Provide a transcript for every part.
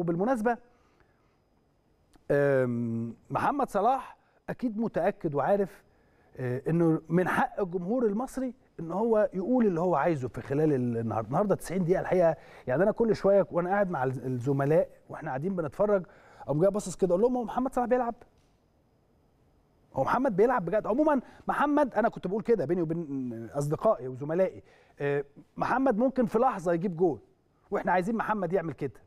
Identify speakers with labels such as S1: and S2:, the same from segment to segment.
S1: وبالمناسبه محمد صلاح اكيد متاكد وعارف آه، انه من حق الجمهور المصري ان هو يقول اللي هو عايزه في خلال النهارده النهارده 90 دقيقه الحقيقه يعني انا كل شويه وانا قاعد مع الزملاء واحنا قاعدين بنتفرج اقوم جاي باصص كده اقول لهم هو محمد صلاح بيلعب هو محمد بيلعب بجد عموما محمد انا كنت بقول كده بيني وبين اصدقائي وزملائي آه، محمد ممكن في لحظه يجيب جول واحنا عايزين محمد يعمل كده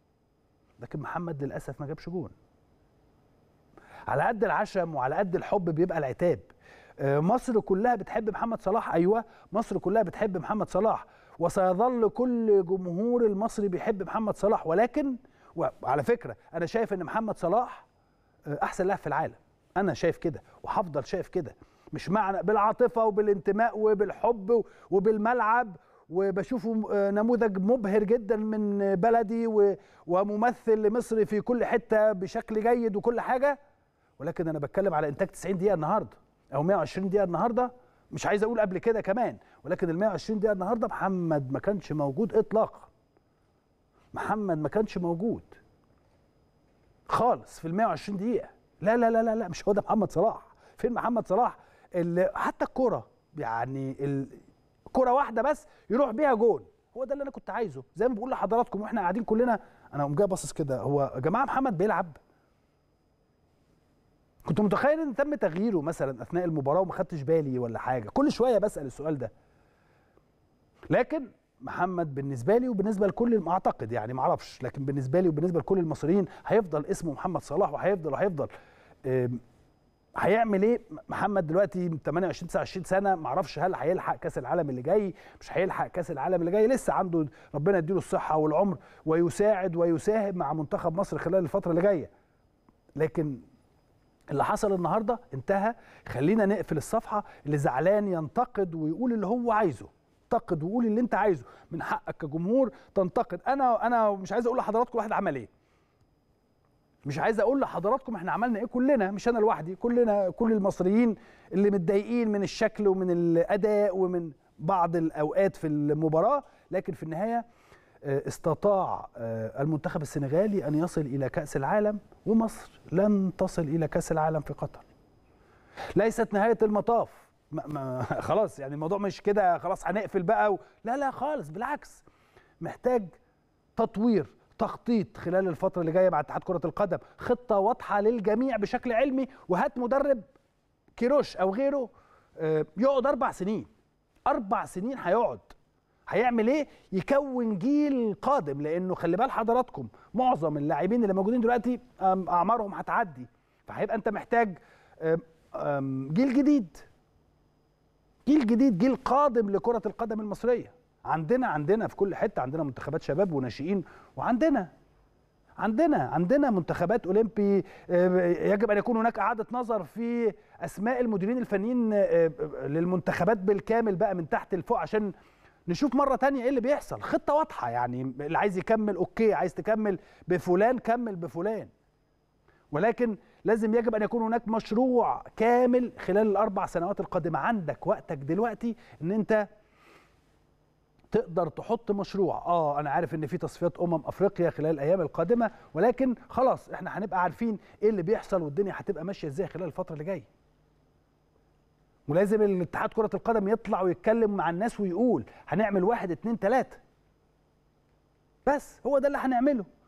S1: لكن محمد للاسف ما جابش جون على قد العشم وعلى قد الحب بيبقى العتاب آه، مصر كلها بتحب محمد صلاح ايوه مصر كلها بتحب محمد صلاح وسيظل كل جمهور المصري بيحب محمد صلاح ولكن وعلى فكره انا شايف ان محمد صلاح آه، احسن لاعب في العالم انا شايف كده وهفضل شايف كده مش معنى بالعاطفه وبالانتماء وبالحب وبالملعب وبشوفه آه، نموذج مبهر جدا من بلدي وممثل لمصر في كل حته بشكل جيد وكل حاجه ولكن انا بتكلم على انتاج 90 دقيقه النهارده او 120 دقيقه النهارده مش عايز اقول قبل كده كمان ولكن ال 120 دقيقه النهارده محمد ما كانش موجود اطلاقا محمد ما كانش موجود خالص في ال 120 دقيقه لا لا لا لا لا مش هو ده محمد صلاح فين محمد صلاح اللي حتى الكوره يعني ال... كره واحده بس يروح بيها جون هو ده اللي انا كنت عايزه زي ما بقول لحضراتكم واحنا قاعدين كلنا انا قوم جاي باصص كده هو يا جماعه محمد بيلعب كنت متخيل ان تم تغييره مثلا اثناء المباراه وما خدتش بالي ولا حاجه كل شويه بسال السؤال ده لكن محمد بالنسبه لي وبالنسبه لكل اعتقد يعني ما اعرفش لكن بالنسبه لي وبالنسبه لكل المصريين هيفضل اسمه محمد صلاح وهيفضل وهيفضل هيعمل ايه محمد دلوقتي 28 29 سنه ما اعرفش هل هيلحق كاس العالم اللي جاي مش هيلحق كاس العالم اللي جاي لسه عنده ربنا يديله الصحه والعمر ويساعد ويساهم مع منتخب مصر خلال الفتره اللي جايه لكن اللي حصل النهارده انتهى خلينا نقفل الصفحه اللي زعلان ينتقد ويقول اللي هو عايزه انتقد وقول اللي انت عايزه من حقك كجمهور تنتقد انا انا مش عايز اقول لحضراتكم واحد عمل ايه مش عايز اقول لحضراتكم احنا عملنا ايه كلنا مش انا لوحدي كلنا كل المصريين اللي متضايقين من الشكل ومن الاداء ومن بعض الاوقات في المباراه لكن في النهايه آه، استطاع آه، المنتخب السنغالي ان يصل الى كاس العالم ومصر لن تصل الى كاس العالم في قطر ليست نهايه المطاف ما ما خلاص يعني الموضوع مش كده خلاص هنقفل بقى و... لا لا خالص بالعكس محتاج تطوير تخطيط خلال الفتره اللي جايه مع اتحاد كره القدم خطه واضحه للجميع بشكل علمي وهات مدرب كيروش او غيره آه، يقعد اربع سنين اربع سنين هيقعد هيعمل ايه يكون جيل قادم لانه خلي بال حضراتكم معظم اللاعبين اللي موجودين دلوقتي اعمارهم هتعدي فهيبقى انت محتاج جيل جديد جيل جديد جيل قادم لكره القدم المصريه عندنا عندنا في كل حته عندنا منتخبات شباب وناشئين وعندنا عندنا عندنا منتخبات اولمبي آه، يجب ان يكون هناك اعاده نظر في اسماء المديرين الفنيين آه، آه، للمنتخبات بالكامل بقى من تحت لفوق عشان نشوف مره تانية ايه اللي بيحصل خطه واضحه يعني اللي عايز يكمل اوكي عايز تكمل بفلان كمل بفلان ولكن لازم يجب ان يكون هناك مشروع كامل خلال الاربع سنوات القادمه عندك وقتك دلوقتي ان انت تقدر تحط مشروع اه انا عارف ان في تصفيات امم افريقيا خلال الايام القادمه ولكن خلاص احنا هنبقى عارفين ايه اللي بيحصل والدنيا هتبقى ماشيه ازاي خلال الفتره اللي جايه ولازم الاتحاد كره القدم يطلع ويتكلم مع الناس ويقول هنعمل واحد اتنين تلاته بس هو ده اللي هنعمله